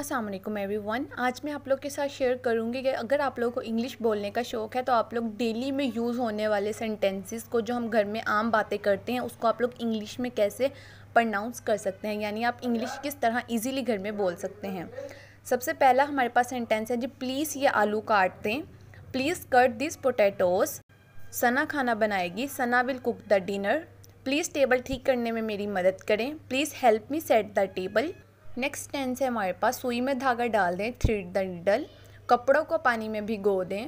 Aslam every one आज मैं आप लोग के साथ शेयर करूंगी कि अगर आप लोग को इंग्लिश बोलने का शौक़ है तो आप लोग डेली में यूज़ होने वाले सेंटेंसेस को जो हम घर में आम बातें करते हैं उसको आप लोग इंग्लिश में कैसे प्रनाउंस कर सकते हैं यानी आप इंग्लिश किस तरह इजीली घर में बोल सकते हैं सबसे पहला हमारे पास सेंटेंस है जी प्लीज़ ये आलू काट दें please cut this potatoes Sana खाना बनाएगी Sana will cook the dinner please टेबल ठीक करने में मेरी मदद करें please help me set the table next tense है हमारे पास सुई में धागा डाल दें थ्री नीडल कपड़ों को पानी में भिगो दें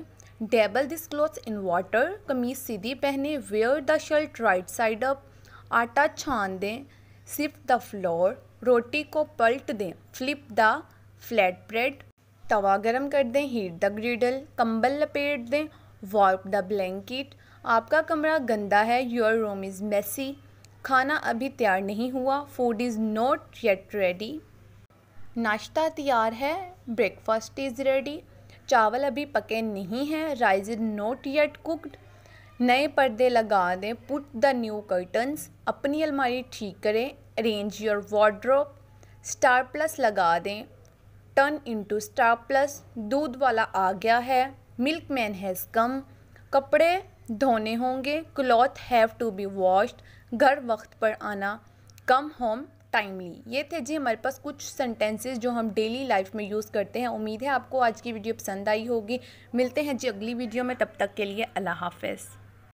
dabble this clothes in water कमीज सीधी पहने wear the shirt right side up आटा छान दें सिफ द फ्लोर रोटी को पलट दें फ्लिप द फ्लैट ब्रेड तवा गर्म कर दें हीट द ग्रीडल कंबल लपेट दें वॉर्प द ब्लैंकेट आपका कमरा गंदा है योर रूम इज़ मेसी खाना अभी तैयार नहीं हुआ food is not yet ready नाश्ता तैयार है ब्रेकफास्ट इज़ रेडी चावल अभी पके नहीं हैं rice is not yet cooked नए पर्दे लगा दें पुट द न्यू कर्टन्स अपनी अलमारी ठीक करें arrange your wardrobe star plus लगा दें टर्न इनटू स्टार प्लस दूध वाला आ गया है मिल्क मैन हैज़ कम कपड़े धोने होंगे cloth have to be washed घर वक्त पर आना कम होम टाइमली ये थे जी हमारे पास कुछ सेंटेंसेस जो हम डेली लाइफ में यूज़ करते हैं उम्मीद है आपको आज की वीडियो पसंद आई होगी मिलते हैं जी अगली वीडियो में तब तक के लिए अल्लाह हाफिज़